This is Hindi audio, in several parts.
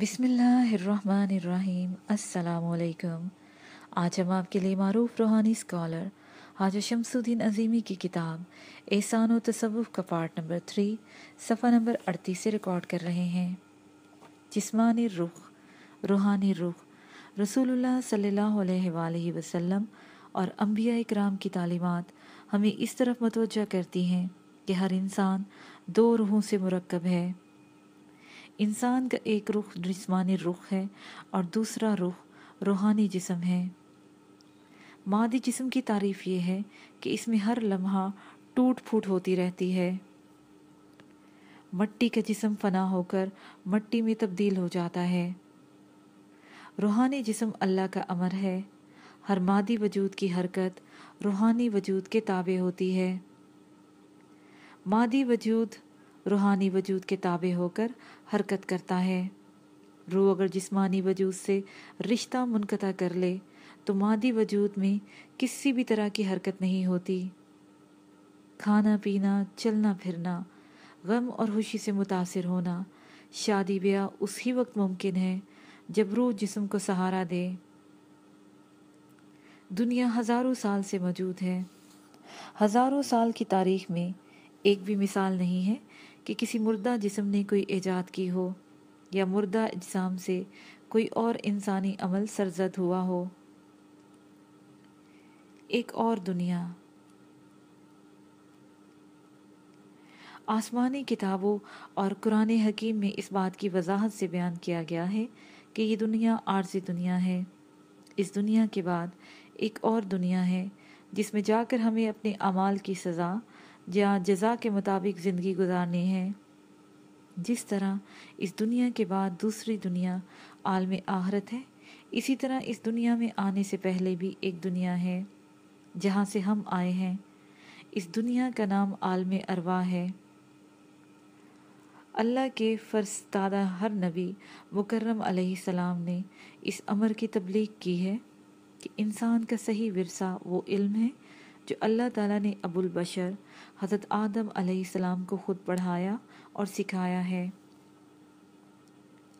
बिसमीम् अल्लाम आज हम आपके लिए मरूफ रूहानी स्कॉलर हाज शमसुद्दीन अजीमी की किताब एहसान तसवुफ़ का पार्ट नंबर थ्री सफ़ा नंबर अड़तीस से रिकॉर्ड कर रहे हैं जिस्मानी रुख रूहानी रुख रसूलुल्लाह सल्लल्लाहु अलैहि वसल्लम और अम्बिया इकराम की तालीमत हमें इस तरफ मतवजह करती हैं कि हर इंसान दो रूहों से मरकब है इंसान का एक रुख जिसमानी रुख है और दूसरा रुख रूहानी जिसम है मादी जिसम की तारीफ ये है कि इसमें हर लम्हा टूट फूट होती रहती है मट्टी का जिसम फना होकर मट्टी में तब्दील हो जाता है रूहानी जिसम अल्लाह का अमर है हर मादी वजूद की हरकत रूहानी वजूद के ताबे होती है मादी वजूद रूहानी वजूद के ताबे होकर हरकत करता है रूह अगर जिस्मानी वजूद से रिश्ता मुनकता कर ले तो मादी वजूद में किसी भी तरह की हरकत नहीं होती खाना पीना चलना फिरना गम और खुशी से मुतासर होना शादी ब्याह उसी वक्त मुमकिन है जब रूह जिस्म को सहारा दे दुनिया हज़ारों साल से मौजूद है हज़ारों साल की तारीख में एक भी मिसाल नहीं है कि किसी मुर्दा जिसम ने कोई ईजाद की हो या मुर्दा इजसाम से कोई और इंसानी अमल सरजद हुआ हो एक और दुनिया आसमानी किताबों और कुरान हकीम में इस बात की वजाहत से बयान किया गया है कि ये दुनिया आर्जी दुनिया है इस दुनिया के बाद एक और दुनिया है जिसमें जाकर हमें अपने अमाल की सज़ा या जजा के मुताबिक ज़िंदगी गुजारनी है जिस तरह इस दुनिया के बाद दूसरी दुनिया आलम आहरत है इसी तरह इस दुनिया में आने से पहले भी एक दुनिया है जहाँ से हम आए हैं इस दुनिया का नाम आलम अरवा है अल्लाह के फरस्तादा हर नबी मुकर्रम सलाम ने इस अमर की तबलीग की है कि इंसान का सही वरसा वो इल्म है जो अल्लाह ताला ने अबुल बशर हज़रत आदम अलैहिस्सलाम को ख़ुद पढ़ाया और सिखाया है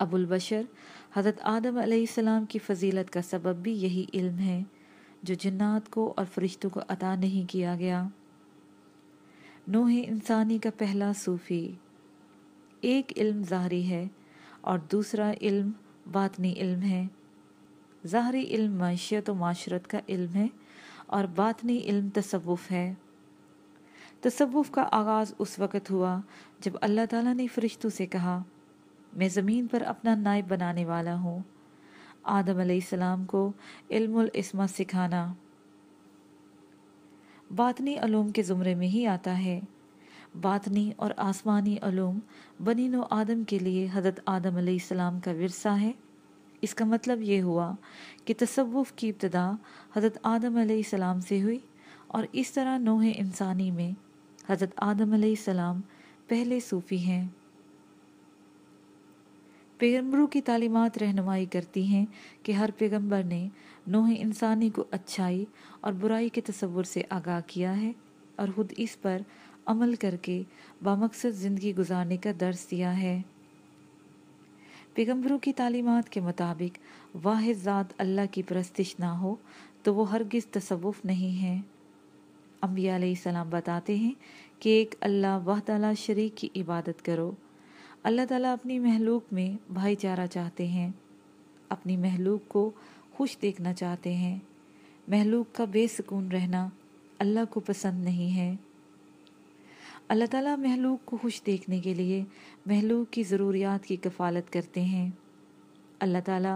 अबुल बशर हज़रत आदम अलैहिस्सलाम की फजीलत का सबब भी यही इल्म है जो जन्नात को और फरिश्तों को अता नहीं किया गया नोहे इंसानी का पहला सूफ़ी एक इल्म ज़ाहरी है और दूसरा इल्म बातनी इल्म है ज़ाहरी इल्म मैशियत और माशरत का इल्म है और बातनी इल्म तसव्वुफ़ है तसव्वुफ़ का आगाज़ उस वक़्त हुआ जब अल्लाह ताला ने फ़रिश्तों से कहा मैं ज़मीन पर अपना नायब बनाने वाला हूँ आदम सलाम को इल्मुलस्मा सिखाना बातनी अलूम के ज़ुमरे में ही आता है बातनी और आसमानी अलूम बनी आदम के लिए हजरत आदम सलाम का विरसा है इसका मतलब ये हुआ कि तसव्वुफ़ की इब्तदा हज़रत आदम सलाम से हुई और इस तरह नोह इंसानी में हज़रत आदम सलाम पहले सूफ़ी हैं पैगम्बरों की तालीमात रहनुमाई करती हैं कि हर पैगम्बर ने नोह इंसानी को अच्छाई और बुराई के तस्वुर से आगाह किया है और ख़ुद इस पर अमल करके बामकसद ज़िंदगी गुजारने का दर्स दिया है पैगम्बरों की तालीमत के मुताबिक वाहि अल्लाह की परस्तिश ना हो तो वो हरगिज़ तसवुफ़ नहीं है अम्बिया सलाम बताते हैं कि एक अल्लाह वाह ताला शरीक की इबादत करो अल्लाह ताला अपनी महलूक में भाईचारा चाहते हैं अपनी महलूक को खुश देखना चाहते हैं महलूक का बेसकून रहना अल्लाह को पसंद नहीं है अल्लाह ताला महलूक को खुश देखने के लिए महलूक की ज़रूरियात की कफ़ालत करते हैं अल्लाह ताला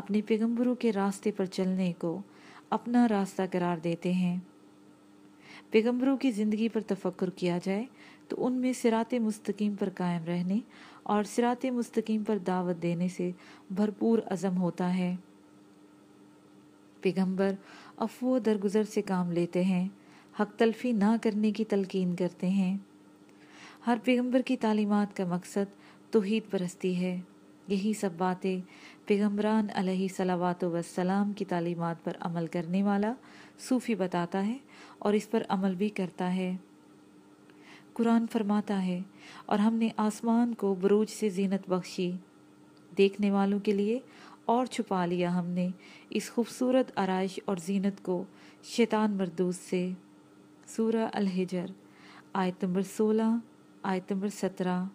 अपने पैगंबरों के रास्ते पर चलने को अपना रास्ता करार देते हैं पैगंबरों की ज़िंदगी पर तफक्र किया जाए तो उनमें सिरात मुस्तकीम पर कायम रहने और सिरात मुस्तकीम पर दावत देने से भरपूर अज़म होता है पैगंबर अफो दरगुजर से काम लेते हैं हक तलफी ना करने की तलकीन करते हैं हर पैगंबर की तालीमत का मकसद तोहद परस्ती है यही सब बातें पैगम्बरान सलावात वसलाम की तालीमत पर अमल करने वाला सूफ़ी बताता है और इस पर अमल भी करता है कुरान फरमाता है और हमने आसमान को बरूज से जीनत बख्शी देखने वालों के लिए और छुपा लिया हमने इस खूबसूरत आरइश और जीनत को शैतान मरदूज से सूरा अलहिजर आयत नंबर सोलह आयत नंबर सत्रह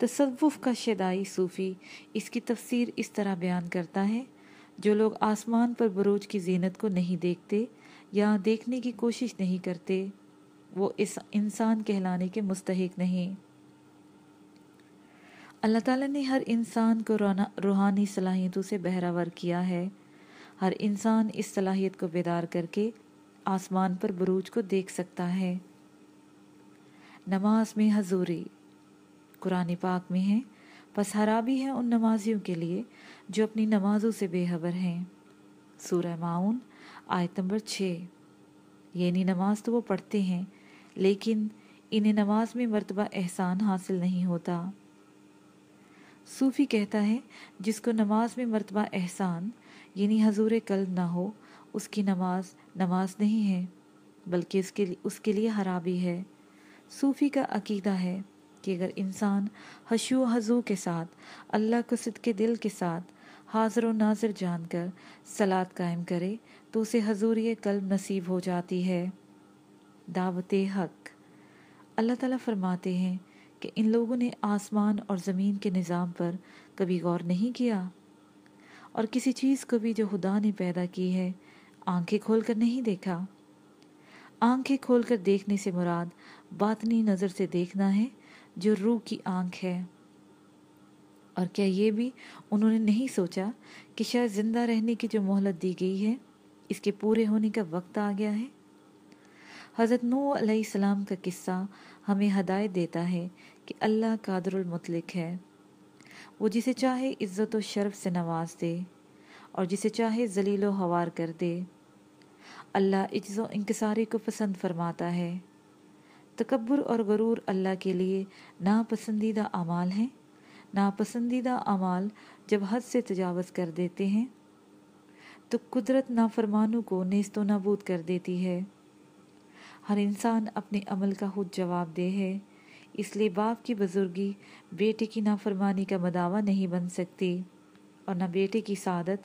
तसवुफ़ का शदाई सूफ़ी इसकी तफसीर इस तरह बयान करता है जो लोग आसमान पर बरूज की जीनत को नहीं देखते या देखने की कोशिश नहीं करते वो इस इंसान कहलाने के मुस्तक नहीं अल्लाह ताला ने हर इंसान को रूहानी सलाहियतों से बहरावर किया है हर इंसान इस सलाहियत को बेदार करके आसमान पर बरूज को देख सकता है नमाज में हजूरी कुरान पाक में है पसहरा भी है उन नमाजियों के लिए जो अपनी नमाजों से बेहबर हैं सूरह माउन आयत नंबर छः यानी नमाज तो वो पढ़ते हैं लेकिन इन्हें नमाज में मरतबा एहसान हासिल नहीं होता सूफ़ी कहता है जिसको नमाज में मरतबा एहसान यानी हजूर कल ना हो उसकी नमाज नमाज नहीं है बल्कि उसके उसके लिए हराबी है सूफ़ी का अकीदा है कि अगर इंसान हशु हजू के साथ अल्लाह को सिद के दिल के साथ हाजिर नाजिर जानकर सलाद कायम करे तो उसे हजूरी कल्ब नसीब हो जाती है दावत हक अल्लाह ताला फरमाते हैं कि इन लोगों ने आसमान और ज़मीन के निज़ाम पर कभी गौर नहीं किया और किसी चीज़ को भी जो खुदा ने पैदा की है आंखें खोल कर नहीं देखा आंखें खोलकर देखने से मुराद बातनी नज़र से देखना है जो रूह की आंख है और क्या ये भी उन्होंने नहीं सोचा कि शायद ज़िंदा रहने की जो मोहलत दी गई है इसके पूरे होने का वक्त आ गया है हज़रत नू सलाम का किस्सा हमें हदायत देता है कि अल्लाह कादरमतलक है वो जिसे चाहे इज़्ज़त व शर्फ से नवाज दे और जिसे चाहे जलीलो हवार कर दे अल्लाह इज्ज़ इंकसारी को पसंद फरमाता है तकबर और गरूर अल्लाह के लिए नापसंदीदा अमाल हैं नापसंदीदा अमाल जब हद से तजावज़ कर देते हैं तो कुदरत नाफरमानों को नेस्तो नबूद कर देती है हर इंसान अपने अमल का खुद जवाब दे है इसलिए बाप की बुजुर्गी बेटे की नाफरमानी का मदावा नहीं बन सकती और ना बेटे की सादत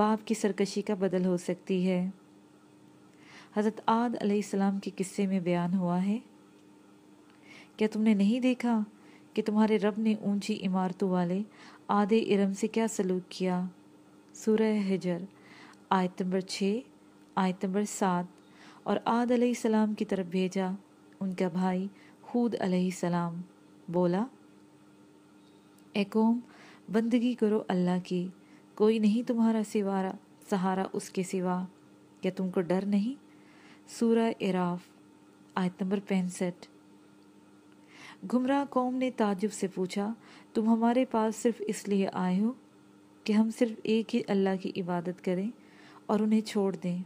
बाप की सरकशी का बदल हो सकती है हज़रत आद सलाम के किस्से में बयान हुआ है क्या तुमने नहीं देखा कि तुम्हारे रब ने ऊंची इमारतों वाले आधे इरम से क्या सलूक किया सूरह हिजर आयत नंबर छः आयत नंबर सात और आद सलाम की तरफ भेजा उनका भाई खूद सलाम बोला ए कौम बंदगी करो अल्लाह की कोई नहीं तुम्हारा सिवारा सहारा उसके सिवा क्या तुमको डर नहीं सूरह इराफ आयत नंबर पैंसठ गुमराह कौम ने ताजुब से पूछा तुम हमारे पास सिर्फ इसलिए आए हो कि हम सिर्फ एक ही अल्लाह की इबादत करें और उन्हें छोड़ दें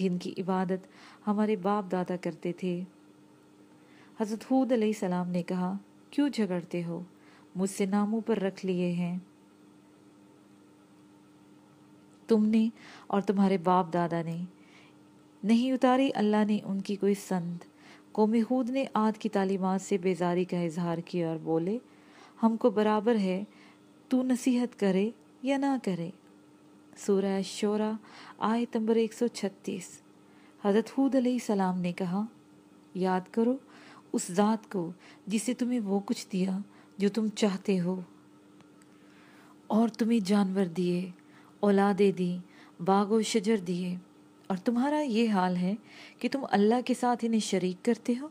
जिनकी इबादत हमारे बाप दादा करते थे हज़रत हूद सलाम ने कहा क्यों झगड़ते हो मुझसे नामों पर रख लिए हैं तुमने और तुम्हारे बाप दादा ने नहीं उतारी अल्लाह ने उनकी कोई संत कौम हूद ने आद की तालीमत से बेजारी का इजहार किया और बोले हमको बराबर है तू नसीहत करे या ना करे सूरह शोरा एक सौ छत्तीस हज़रत हूद सलाम ने कहा याद करो उस ज़ात को जिसे तुम्हें वो कुछ दिया जो तुम चाहते हो और तुम्हें जानवर दिए औलादे दी बाग व शजर दिए और तुम्हारा ये हाल है कि तुम अल्लाह के साथ इन्हें शरीक करते हो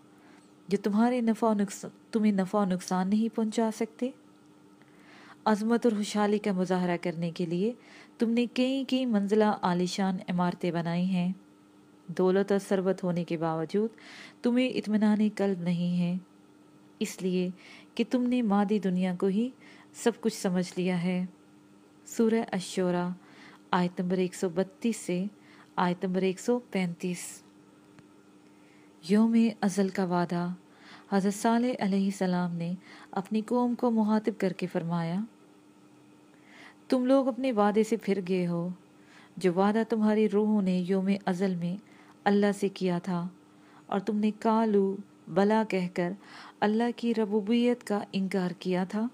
जो तुम्हारे नफ़ा नुकसान तुम्हें नफ़ा नुकसान नहीं पहुंचा सकते अजमत और खुशहाली का मुजाहरा करने के लिए तुमने कई कई मंजिला आलिशान इमारतें बनाई हैं दौलत और सरबत होने के बावजूद तुम्हें इतमान कल्ब नहीं है इसलिए कि तुमने मादी दुनिया को ही सब कुछ समझ लिया है सूर्य अशोरा आयत नंबर एक सौ बत्तीस से आयत नंबर 135 योम अज़ल का वादा हज़रत अलैहि सलाम ने अपनी कौम को मुहातिब करके फरमाया तुम लोग अपने वादे से फिर गए हो जो वादा तुम्हारी रूहों ने योम अज़ल में अल्लाह से किया था और तुमने कालू बला कहकर अल्लाह की रबूबियत का इनकार किया था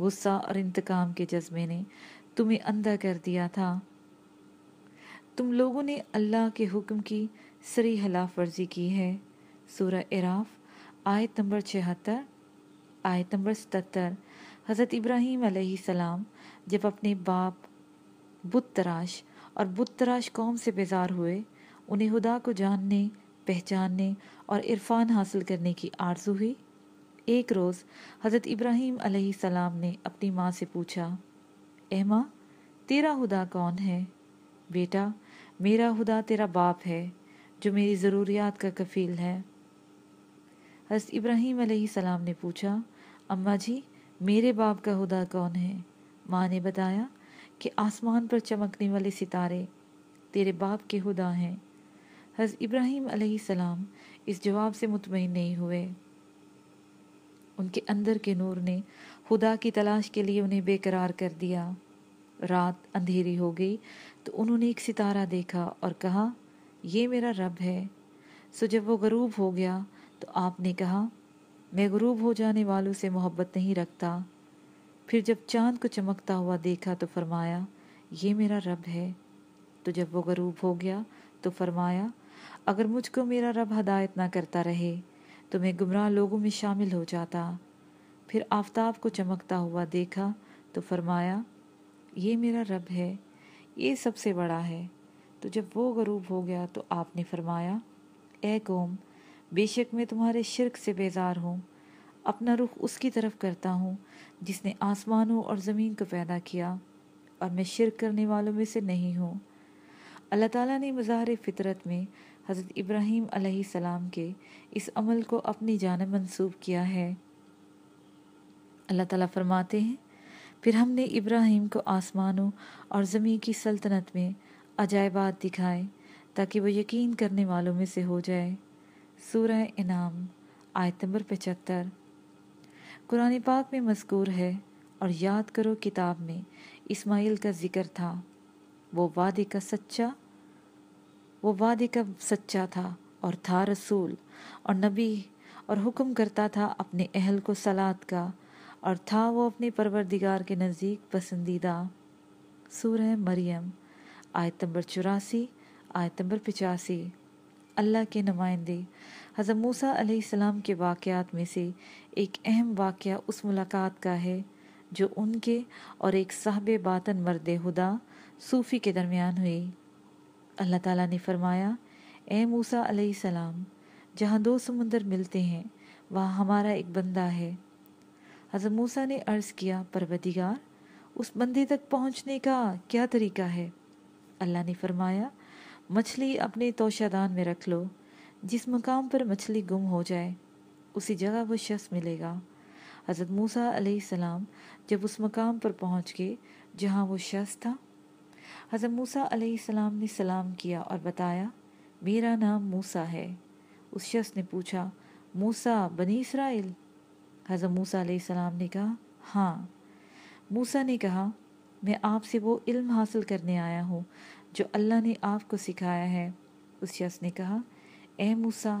गुस्सा और इंतकाम के जज्बे ने तुम्हें अंधा कर दिया था तुम लोगों ने अल्लाह के हुक्म की सरी हलाफ वर्जी की है सूरह इराफ आयत नंबर छिहत्तर आयत नंबर सतर हज़रत इब्राहिम सलाम जब अपने बाप बुत तराश और बुत तराश कौम से बेजार हुए उन्हें खुदा को जानने पहचानने और इरफान हासिल करने की आरजू हुई एक रोज़ हज़रत इब्राहिम सलाम ने अपनी माँ से पूछा ए माँ तेरा खुदा कौन है बेटा मेरा खुदा तेरा बाप है जो मेरी ज़रूरियात का कफ़ील है हज़रत इब्राहीम सलाम ने पूछा अम्मा जी मेरे बाप का खुदा कौन है माँ ने बताया कि आसमान पर चमकने वाले सितारे तेरे बाप के खुदा हैं हज़रत इब्राहीम सलाम इस जवाब से मुतमिन नहीं हुए उनके अंदर के नूर ने खुदा की तलाश के लिए उन्हें बेकरार कर दिया रात अंधेरी हो गई तो उन्होंने एक सितारा देखा और कहा ये मेरा रब है सो जब वो गरूब हो गया तो आपने कहा मैं गरूब हो जाने वालों से मोहब्बत नहीं रखता फिर जब चांद को चमकता हुआ देखा तो फरमाया ये मेरा रब है तो जब वो गरूब हो गया तो फरमाया अगर मुझको मेरा रब हदायत ना करता रहे तो मैं गुमराह लोगों में शामिल हो जाता फिर आफ्ताब को चमकता हुआ देखा तो फरमाया ये मेरा रब है ये सबसे बड़ा है तो जब वो गरूब हो गया तो आपने फरमाया ए कौम बेशक मैं तुम्हारे शिरक से बेजार हूँ अपना रुख उसकी तरफ करता हूँ जिसने आसमानों और ज़मीन को पैदा किया और मैं शिरक करने वालों में से नहीं हूँ अल्लाह ताला ने मज़ार फितरत में हज़रत इब्राहीम सलाम के इस अमल को अपनी जान मनसूब किया है अल्लाह ताला फरमाते हैं फिर हमने इब्राहिम को आसमानों और ज़मीन की सल्तनत में अजायबात दिखाए ताकि वो यकीन करने वालों में से हो जाए सूरह इनाम आयत नंबर पचहत्तर कुरान पाक में मजकूर है और याद करो किताब में इस्माइल का जिक्र था वो वादे का सच्चा वो वादे का सच्चा था और था रसूल और नबी और हुक्म करता था अपने अहल को सलाद का और था वो अपने परवरदिगार के नज़दीक पसंदीदा सूरह मरियम आयत नंबर चौरासी आयत नंबर पचासी अल्लाह के नुमाइंदे हज़रत मूसा अलैहिस्सलाम के वाक़ात में से एक अहम वाक़ उस मुलाकात का है जो उनके और एक साहब बातन मर्द हुदा सूफ़ी के दरमियान हुई अल्लाह ताला ने फरमाया ए मूसा अलैहिस्सलाम जहाँ दो समुंदर मिलते हैं वहाँ हमारा एक बंदा है हजर मूसा ने अर्ज़ किया परवदिगार उस बंदे तक पहुंचने का क्या तरीका है अल्लाह ने फरमाया मछली अपने तोशादान में रख लो जिस मकाम पर मछली गुम हो जाए उसी जगह वह शख्स मिलेगा हज़रत मूसा सलाम जब उस मकाम पर पहुंच गए जहां वो शख्स था हज़रत मूसा सलाम ने सलाम किया और बताया मेरा नाम मूसा है उस शख्स ने पूछा मूसा बनी इसराइल हज़रत मूसा सलाम ने कहा हाँ मूसा ने कहा मैं आपसे वो इल्म हासिल करने आया हूँ जो अल्लाह ने आपको सिखाया है उस शख्स ने कहा ए मूसा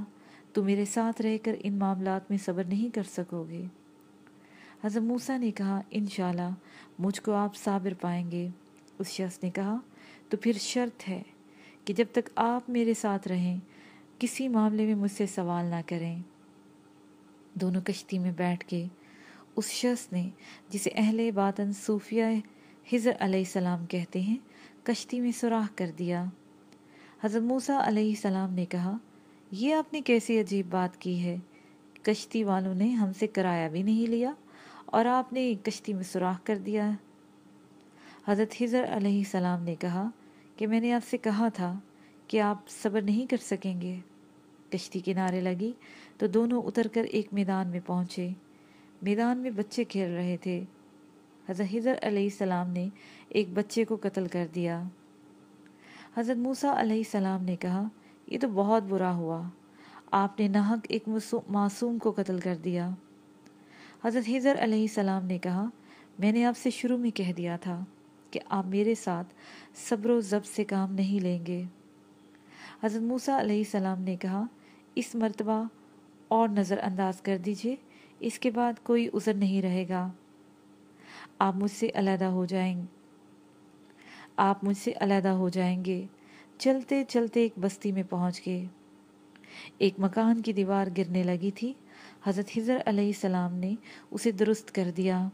तुम मेरे साथ रहकर इन मामला में सब्र नहीं कर सकोगे हज़रत मूसा ने कहा इन मुझको आप साबिर पाएंगे उस शख्स ने कहा तो फिर शर्त है कि जब तक आप मेरे साथ रहें किसी मामले में मुझसे सवाल ना करें दोनों कश्ती में बैठ के उस शख्स ने जिसे अहले बातन सूफिया हिजर सलाम कहते हैं कश्ती में सुराख कर दिया हज़रत मूसा सलाम ने कहा यह आपने कैसी अजीब बात की है कश्ती वालों ने हमसे किराया भी नहीं लिया और आपने कश्ती में सुराख कर दिया हज़रत हिजर सलाम ने कहा कि मैंने आपसे कहा था कि आप सब्र नहीं कर सकेंगे कश्ती किनारे लगी तो दोनों उतरकर एक मैदान में पहुंचे मैदान में बच्चे खेल रहे थे हज़रत हज़र सलाम ने एक बच्चे को कत्ल कर दिया हज़रत मूसा सलाम ने कहा ये तो बहुत बुरा हुआ आपने नाहक एक मासूम को कत्ल कर दिया हज़रत हिजर सलाम ने कहा मैंने आपसे शुरू में कह दिया था कि आप मेरे साथ सब्र जब से काम नहीं लेंगे हज़रत मूसा सलाम ने कहा इस मरतबा और नज़रअंदाज कर दीजिए इसके बाद कोई उज़र नहीं रहेगा आप मुझसे अलहदा हो जाएंगे आप मुझसे अलहदा हो जाएंगे चलते चलते एक बस्ती में पहुंच गए एक मकान की दीवार गिरने लगी थी हज़रत हिजर सलाम ने उसे दुरुस्त कर दिया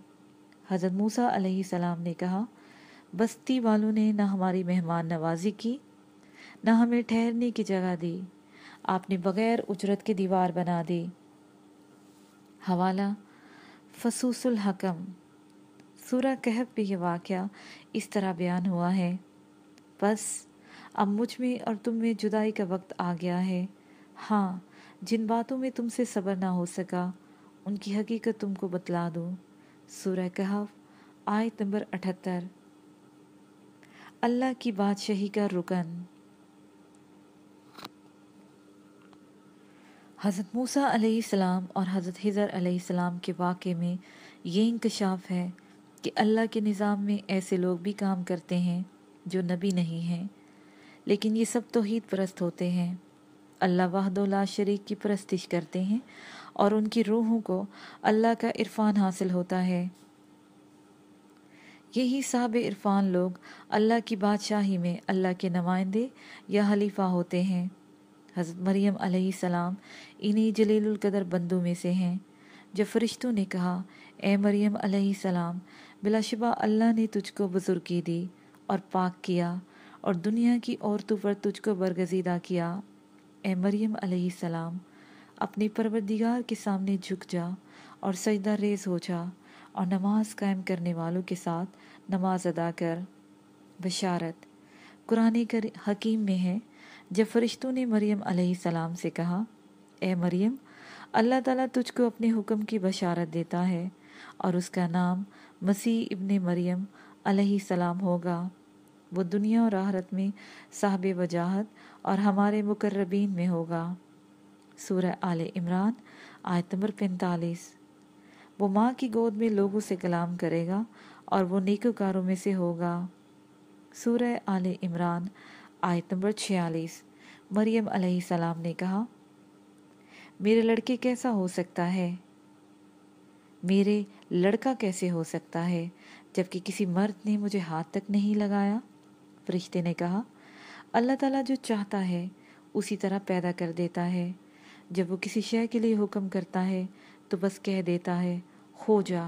हज़रत मूसा सलाम ने कहा बस्ती वालों ने ना हमारी मेहमान नवाजी की ना हमें ठहरने की जगह दी आपने बगैर उजरत के दीवार बना दी हवाला फसूसुल हकम सूरा कहब पे यह वाक़ इस तरह बयान हुआ है बस अब मुझ में और तुम में जुदाई का वक्त आ गया है हाँ जिन बातों में तुमसे सब्र ना हो सका उनकी हकीकत तुमको बतला दूँ सूर्य कहफ आयत नंबर अठहत्तर अल्लाह की बादशाही का रुकन हज़रत मूसा अलैहिस्सलाम और हज़रत हिजर अलैहिस्सलाम के वाक़े में ये इंकशाफ है कि अल्लाह के निज़ाम में ऐसे लोग भी काम करते हैं जो नबी नहीं हैं लेकिन ये सब तोहद परस्त होते हैं अल्लाह वाहदोला शरीक की परस्तिश करते हैं और उनकी रूहों को अल्लाह का इरफान हासिल होता है यही साब इरफान लोग अल्लाह की बादशाही में अल्लाह के नुमाइंदे या हलीफा होते हैं हज़रत मरियम अलैहिस्सलाम इन्हीं जलीलकदर बंदों में से हैं जब फरिश्तों ने कहा ए मरियम अलैहिस्सलाम बिलाशुबा अल्लाह ने तुझको बुजुर्गी दी और पाक किया और दुनिया की औरतों पर तुझको बरगजीदा किया ए मरियम अलैहिस्सलाम अपने परवरदिगार के सामने झुक जा और सजदा रेज हो जा और नमाज कायम करने वालों के साथ नमाज अदा कर बशारत कुरान कर हकीम में है जब फरिश्तों ने मरियम सलाम से कहा ए मरियम अल्लाह ताला तुझको अपने हुक्म की बशारत देता है और उसका नाम मसीह इब्न मरियम सलाम होगा वो दुनिया और आहरत में साहब वजाहत और हमारे मुकर्रबीन में होगा सूर आल इमरान आयत नंबर पैंतालीस वो माँ की गोद में लोगों से कलाम करेगा और वो नेकोकारों में से होगा सूर आल इमरान आयत नंबर छियालीस मरियम सलाम ने कहा मेरे लड़के कैसा हो सकता है मेरे लड़का कैसे हो सकता है जबकि किसी मर्द ने मुझे हाथ तक नहीं लगाया फरिश्ते ने कहा अल्लाह ताला जो चाहता है उसी तरह पैदा कर देता है जब वो किसी शय के लिए हुक्म करता है तो बस कह देता है हो जा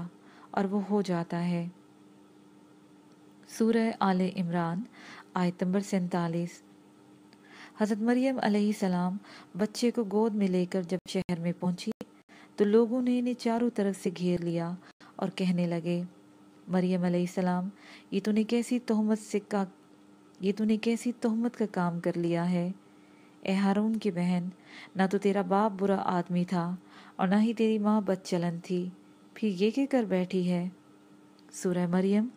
और वो हो जाता है सूर्य आल इमरान आयत नंबर हज़रत मरियम सलाम बच्चे को गोद में लेकर जब शहर में पहुंची तो लोगों ने इन्हें चारों तरफ से घेर लिया और कहने लगे मरियम सलाम ये तूने कैसी तहमत से का ये तूने कैसी तहमत का काम कर लिया है ए हारून की बहन ना तो तेरा बाप बुरा आदमी था और ना ही तेरी माँ बदचलन थी फिर ये क्या कर बैठी है सूरह मरियम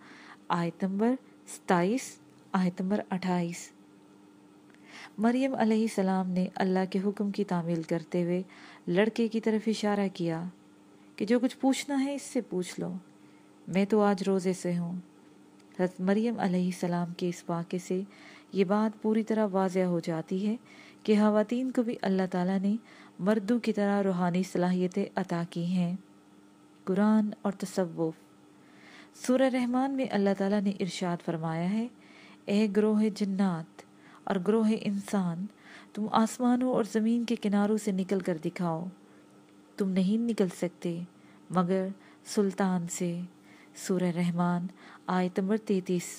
आयत नंबर सताईस आयत नंबर अट्ठाईस मरियम अलैहिस्सलाम ने अल्लाह के हुक्म की तामील करते हुए लड़के की तरफ इशारा किया कि जो कुछ पूछना है इससे पूछ लो मैं तो आज रोज़े से हूँ हजरत मरियम अलैहिस्सलाम के इस वाक़े से ये बात पूरी तरह वाज़ हो जाती है कि खातन को भी अल्लाह ताला ने मर्दों की तरह रूहानी सलाहियतें अता की हैं कुरान और तसव्वुफ़ सूर रहमान में अल्लाह ताला ने इर्शाद फरमाया है ए ग्रोह जन्नात और ग्रोह इंसान तुम आसमानों और ज़मीन के किनारों से निकल कर दिखाओ तुम नहीं निकल सकते मगर सुल्तान से सूर्य रहमान आयत नंबर तैतीस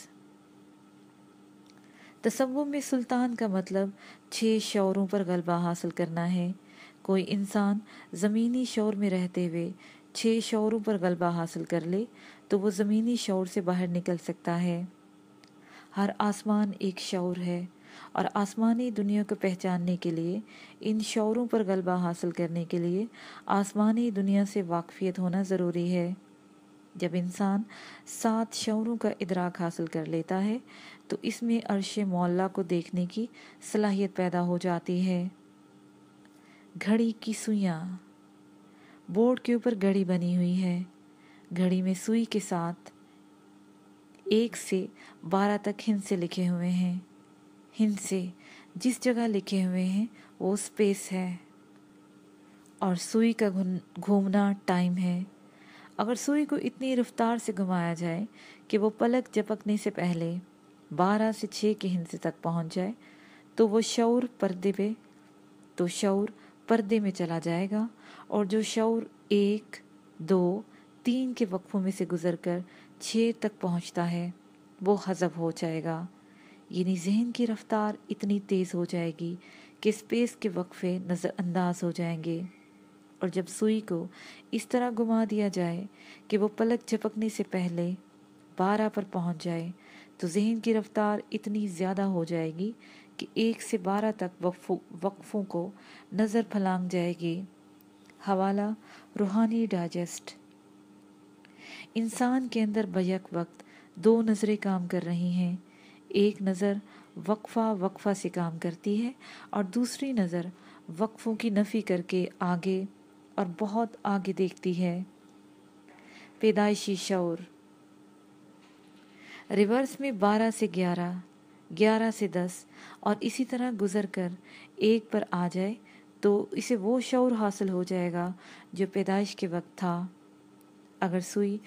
तसवुम में सुल्तान का मतलब छः शौरों पर गलबा हासिल करना है कोई इंसान ज़मीनी शौर में रहते हुए छः शौरों पर गलबा हासिल कर ले तो वो ज़मीनी शौर से बाहर निकल सकता है हर आसमान एक शौर है और आसमानी दुनिया को पहचानने के लिए इन शौरों पर गलबा हासिल करने के लिए आसमानी दुनिया से वाकफियत होना ज़रूरी है जब इंसान सात शौरों का इदराक हासिल कर लेता है तो इसमें अरश मौला को देखने की सलाहियत पैदा हो जाती है घड़ी की सुइयाँ बोर्ड के ऊपर घड़ी बनी हुई है घड़ी में सुई के साथ एक से बारह तक हिंसे लिखे हुए हैं हिंसे से जिस जगह लिखे हुए हैं वो स्पेस है और सुई का घूमना टाइम है अगर सुई को इतनी रफ्तार से घुमाया जाए कि वो पलक झपकने से पहले बारह से छः के हिंसे तक पहुंच जाए तो वो शौर पर्दे पे तो शौर पर्दे में चला जाएगा और जो शौर एक दो तीन के वक्फों में से गुजर कर छः तक पहुंचता है वो हजब हो जाएगा यानी जहन की रफ्तार इतनी तेज़ हो जाएगी कि स्पेस के वक्फे नज़रअंदाज हो जाएंगे और जब सुई को इस तरह घुमा दिया जाए कि वो पलक झपकने से पहले बारह पर पहुंच जाए तो जहन की रफ्तार इतनी ज़्यादा हो जाएगी कि एक से बारह तक वक्फों को नज़र फलांग जाएगी हवाला रूहानी डाइजेस्ट इंसान के अंदर बयक वक्त दो नज़रें काम कर रही हैं एक नज़र वक्फा वक्फा से काम करती है और दूसरी नज़र वक्फ़ों की नफ़ी करके आगे और बहुत आगे देखती है पैदाइशी शौर रिवर्स में बारह से ग्यारह ग्यारह से दस और इसी तरह गुजर कर एक पर आ जाए तो इसे वो शौर हासिल हो जाएगा जो पैदाइश के वक्त था अगर सुई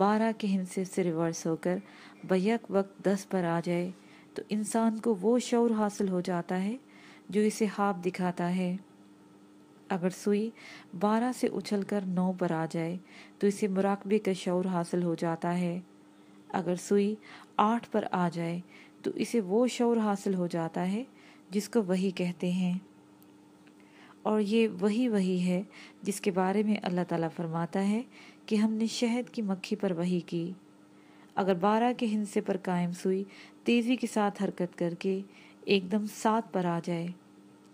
बारह के हिंसे से रिवर्स होकर बैक वक्त दस पर आ जाए तो इंसान को वो शौर हासिल हो जाता है जो इसे हाफ दिखाता है अगर सुई बारह से उछल कर नौ पर आ जाए तो इसे मुराकबे का शौर हासिल हो जाता है अगर सुई आठ पर आ जाए तो इसे वो शौर हासिल हो जाता है जिसको वही कहते हैं और ये वही वही है जिसके बारे में अल्लाह ताला फरमाता है कि हमने शहद की मक्खी पर वही की अगर बारह के हिंसे पर कायम सुई तेज़ी के साथ हरकत करके एकदम सात पर आ जाए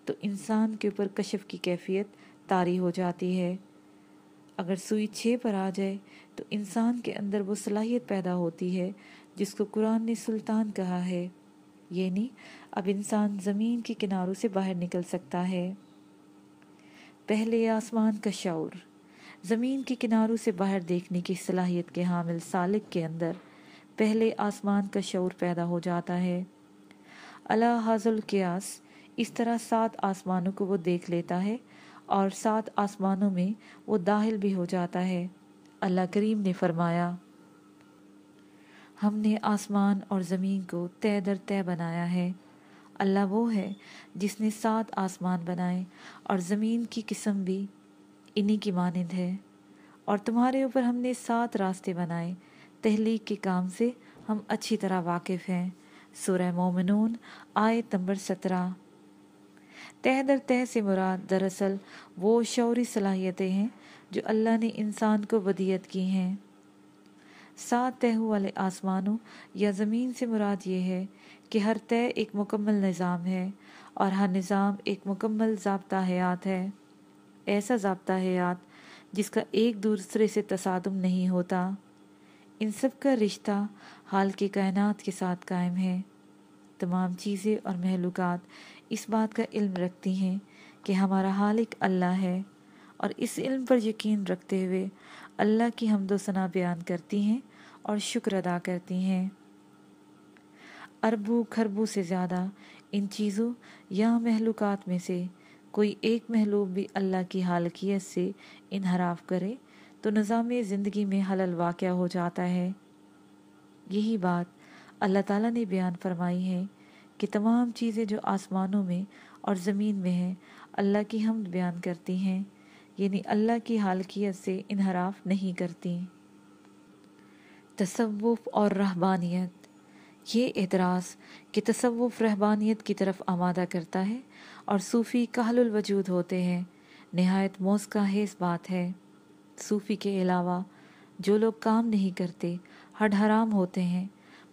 तो इंसान के ऊपर कशफ की कैफियत तारी हो जाती है अगर सुई छः पर आ जाए तो इंसान के अंदर वो सलाहियत पैदा होती है जिसको कुरान ने सुल्तान कहा है यानी अब इंसान ज़मीन के किनारों से बाहर निकल सकता है पहले आसमान का शौर ज़मीन के किनारों से बाहर देखने की सलाहियत के हामिल सालिक के अंदर पहले आसमान का शौर पैदा हो जाता है अला हाजुल क्यास इस तरह सात आसमानों को वो देख लेता है और सात आसमानों में वो दाखिल भी हो जाता है अल्लाह करीम ने फरमाया हमने आसमान और ज़मीन को तय दर तय बनाया है अल्लाह वो है जिसने सात आसमान बनाए और ज़मीन की किस्म भी इन्हीं की मानंद है और तुम्हारे ऊपर हमने सात रास्ते बनाए तहलीक के काम से हम अच्छी तरह वाकिफ़ हैं सुरह मोमनून आय नंबर सत्रह तह दर तह से मुराद दरअसल वो शौरी सलाहियतें हैं जो अल्लाह ने इंसान को बदियत की हैं सात तहों वाले आसमानों या ज़मीन से मुराद ये है कि हर तय एक मुकम्मल निज़ाम है और हर निज़ाम एक मुकम्मल जबता हयात है ऐसा जबता हयात जिसका एक दूसरे से तसादम नहीं होता इन सब का रिश्ता हाल के कायनात के साथ कायम है तमाम चीज़ें और महलूक इस बात का इल्म रखती हैं कि हमारा हालिक अल्लाह है और इस इल्म पर यकीन रखते हुए अल्लाह की हमदोसना बयान करती हैं और शुक्र अदा करती हैं अरबों खरबों से ज़्यादा इन चीज़ों या महलूक में से कोई एक महलूब भी अल्लाह की हालकियत से इनहराफ करे तो निज़ाम ज़िंदगी में हलल वाक़ हो जाता है यही बात अल्लाह ताला ने बयान फरमाई है कि तमाम चीज़ें जो आसमानों में और ज़मीन में हैं अल्लाह की हमद बयान करती हैं यानी अल्लाह की हालकियत से इनहराफ नहीं करती तसवुफ़ और रहबानियत ये एतराज़ कि तसव्वुफ़ रहबानियत की तरफ आमादा करता है और सूफ़ी कहलुल वजूद होते हैं नहायत मौस का हेस बात है सूफ़ी के अलावा जो लोग काम नहीं करते हड हराम होते हैं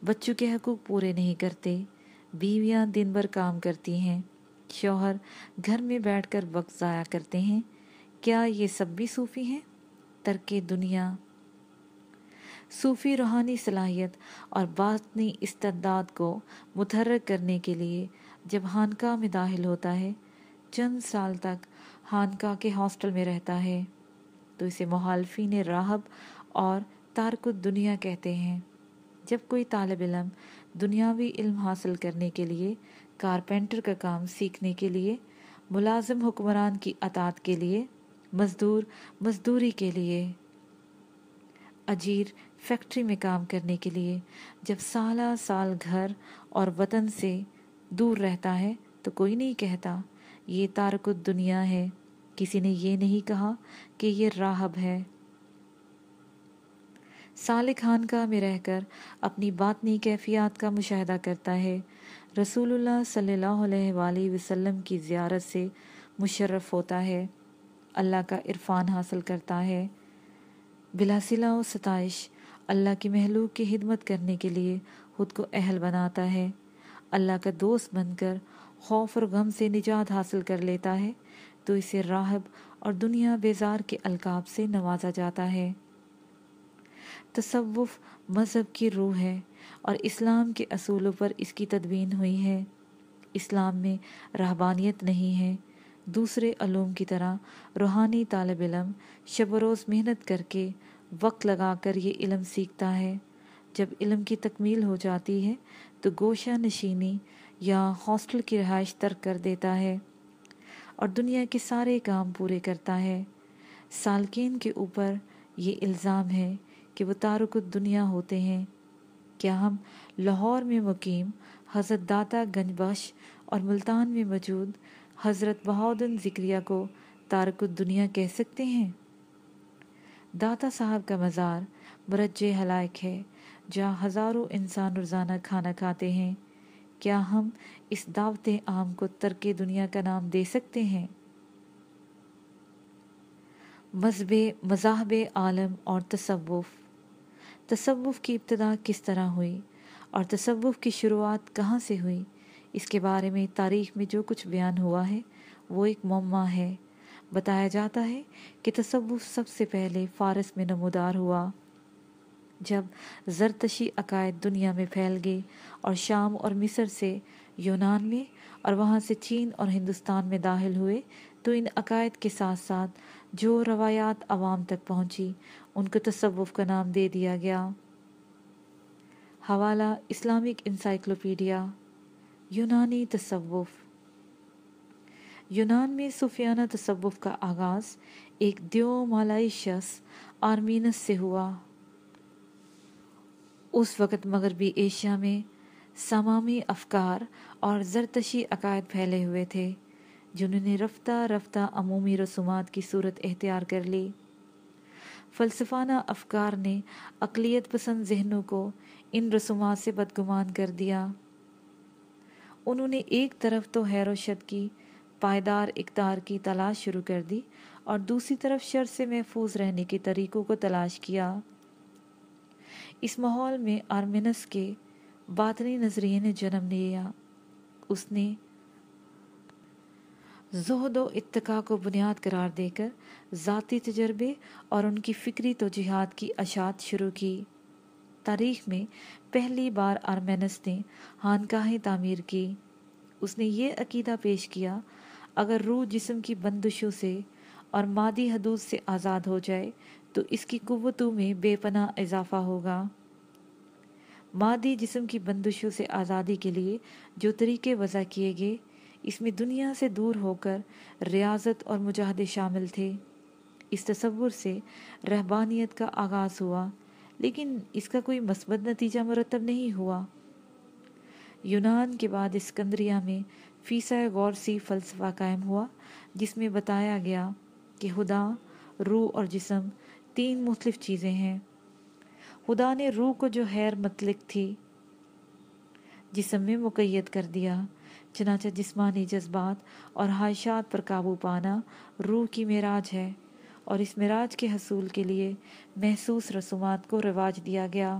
बच्चों के हकूक़ पूरे नहीं करते बीवियाँ दिन भर काम करती हैं शौहर घर में बैठकर वक्त ज़ाया करते हैं क्या ये सब भी सूफ़ी हैं तरक दुनिया सूफ़ी रूहानी सलाहियत और बातनी इस्तदाद को मुतहर करने के लिए जब हानका में दाखिल होता है चंद साल तक हानका के हॉस्टल में रहता है तो इसे मुहालफी ने राहब और तारकुद दुनिया कहते हैं जब कोई तालब इलम दुनियावी इल्म हासिल करने के लिए कारपेंटर का काम सीखने के लिए मुलाजिम हुक्मरान की अतात के लिए मजदूर मजदूरी के लिए अजीर फैक्ट्री में काम करने के लिए जब साला साल घर और वतन से दूर रहता है तो कोई नहीं कहता ये तारकुद दुनिया है किसी ने ये नहीं कहा कि ये राहब है साल खान का में रहकर अपनी बातनी कैफियत का मुशाह करता है रसूलुल्लाह सल्लल्लाहु अलैहि वसल्लम की ज़ियारत से मुशर्रफ होता है अल्लाह का इरफान हासिल करता है बिलासिला व सताइश अल्लाह की महलूक की हिदमत करने के लिए खुद को अहल बनाता है अल्लाह का दोस्त बनकर खौफ और गम से निजात हासिल कर लेता है तो इसे राहब और दुनिया बेजार के अलकाब से नवाजा जाता है तसव्वुफ मज़हब की रूह है और इस्लाम के असूलों पर इसकी तदवीन हुई है इस्लाम में रहबानियत नहीं है दूसरे अलूम की तरह रूहानी तालब इलम शब रोज़ मेहनत करके वक्त लगा कर ये इलम सीखता है जब इलम की तकमील हो जाती है तो गोशा नशीनी या हॉस्टल की रहाइश तर्क कर देता है और दुनिया के सारे काम पूरे करता है सालकिन के ऊपर ये इल्ज़ाम है कि वो तारक दुनिया होते हैं क्या हम लाहौर में मुकीम हज़रत दाता गंजबाश और मुल्तान में मौजूद हज़रत बहाउद्दीन ज़िक्रिया को तारक दुनिया कह सकते हैं दाता साहब का मज़ार मरज हलायक है जहाँ हज़ारों इंसान रोज़ाना खाना खाते हैं क्या हम इस दावत आम को तर्क दुनिया का नाम दे सकते हैं मजहब मजाहब आलम और तसवुफ़ तसवुफ़ की इब्तदा किस तरह हुई और तसवुफ़ की शुरुआत कहाँ से हुई इसके बारे में तारीख में जो कुछ बयान हुआ है वो एक मम्मा है बताया जाता है कि तसवुफ़ सबसे पहले फ़ारस में नमोदार हुआ जब जरतशी अकायद दुनिया में फैल गई और शाम और मिस्र से यूनान में और वहाँ से चीन और हिंदुस्तान में दाखिल हुए तो इन अकायद के साथ साथ जो रवायात आवाम तक पहुँची उनको तसव्वुफ़ का नाम दे दिया गया हवाला इस्लामिक इंसाइक्लोपीडिया यूनानी तसवुफ़ यूनान में सूफियाना तसवुफ़ का आगाज़ एक दियो मालाई शख्स आर्मीनस से हुआ उस वक़्त मगरबी एशिया में समामी अफकार और जरतशी अकायद फैले हुए थे जिन्होंने रफ्ता रफ्ता अमूमी रसूमात की सूरत एहतियार कर ली फलसफाना अफकार ने अकलीत पसंद जहनों को इन रसूमात से बदगुमान कर दिया उन्होंने एक तरफ तो हैरोशत की पायदार इकदार की तलाश शुरू कर दी और दूसरी तरफ शर से महफूज रहने के तरीक़ों को तलाश किया इस माहौल में आर्मेनस के बातनी नजरिए ने जन्म लिया उसने जहद व इतका को बुनियाद करार देकर ज़ाती तजर्बे और उनकी फ़िक्री तोजहत की अशात शुरू की तारीख में पहली बार आर्मेनस ने हानकाहें तामीर की उसने ये अकीदा पेश किया अगर रूह जिस्म की बंदिशों से और मादी हदूद से आज़ाद हो जाए तो इसकी कुवतों में बेपना इजाफा होगा मादी जिसम की बंदिशों से आज़ादी के लिए जो तरीके वज़ा किए गए इसमें दुनिया से दूर होकर रियाजत और मुजाहदे शामिल थे इस तस्वुर से रहबानियत का आगाज़ हुआ लेकिन इसका कोई मस्बत नतीजा मरतब नहीं हुआ यूनान के बाद इसकंदरिया में फ़ीसा गौर सी फ़लसफ़ा कायम हुआ जिसमें बताया गया कि खुदा रूह और जिसम तीन मुख्तफ चीज़ें हैं खुदा ने रूह को जो हैर मतलक थी जिसम में मुकैद कर दिया चनाचा जिसमानी जज्बात और ख्वाहिशात पर काबू पाना रूह की मराज है और इस मराज के हसूल के लिए महसूस रसूमात को रिवाज दिया गया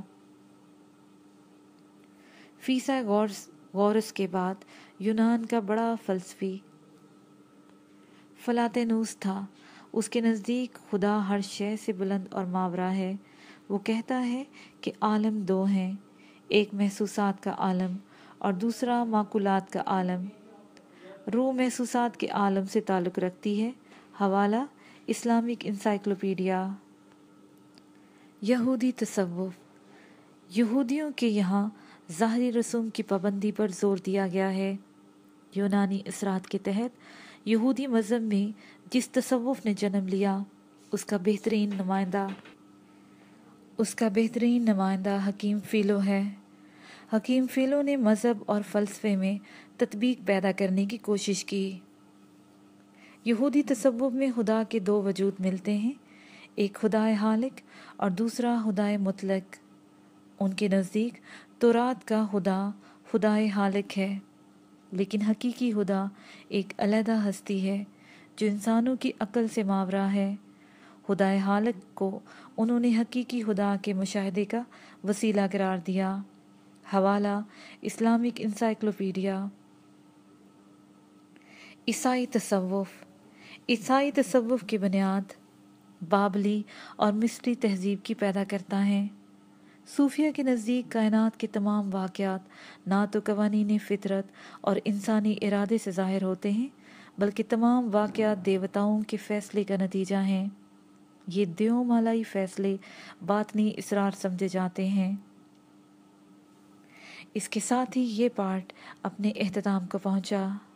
फीसा गौरस गौरस के बाद यूनान का बड़ा फलसफी फलातनूस था उसके नज़दीक खुदा हर शय से बुलंद और मावरा है वो कहता है कि आलम दो हैं एक महसूसात का आलम और दूसरा माकूलात का आलम रूह महसूसात के आलम से ताल्लुक़ रखती है हवाला इस्लामिक इंसाइक्लोपीडिया यहूदी तसव्वुफ यहूदियों के यहाँ ज़ाहरी रसूम की पाबंदी पर जोर दिया गया है यूनानी इसरात के तहत यहूदी मज़हब में जिस तसव्वुफ ने जन्म लिया उसका बेहतरीन नुमाइंदा उसका बेहतरीन नुमाइंदा हकीम फ़ीलो है हकीम फिलो ने मज़हब और फ़लसफ़े में तदबीक पैदा करने की कोशिश की यहूदी तसव्वुफ में खुदा के दो वजूद मिलते हैं एक खुदाए हालिक और दूसरा खुदाए मुतलक उनके नज़दीक तोरात का खुदा खुदाए हालिक है लेकिन हकीकी खुदा एक अलहदा हस्ती है जो इंसानों की अक्ल से मावरा है हुदाय हालक को उन्होंने हकीकी हुदा के मुशाहे का वसीला करार दिया हवाला इस्लामिक इंसाइक्लोपीडिया ईसाई तसवफ़ ईसाई तसवफ़ की बुनियाद बाबली और मिस्री तहजीब की पैदा करता है सूफिया के नज़दीक कायन के तमाम वाक़ात ना तो कवानी फ़ितरत और इंसानी इरादे से ज़ाहिर होते हैं बल्कि तमाम वाक़ देवताओं के फ़ैसले का नतीजा हैं ये देवमालाई फ़ैसले बातनी इसरार समझे जाते हैं इसके साथ ही ये पाठ अपने अहतमाम को पहुंचा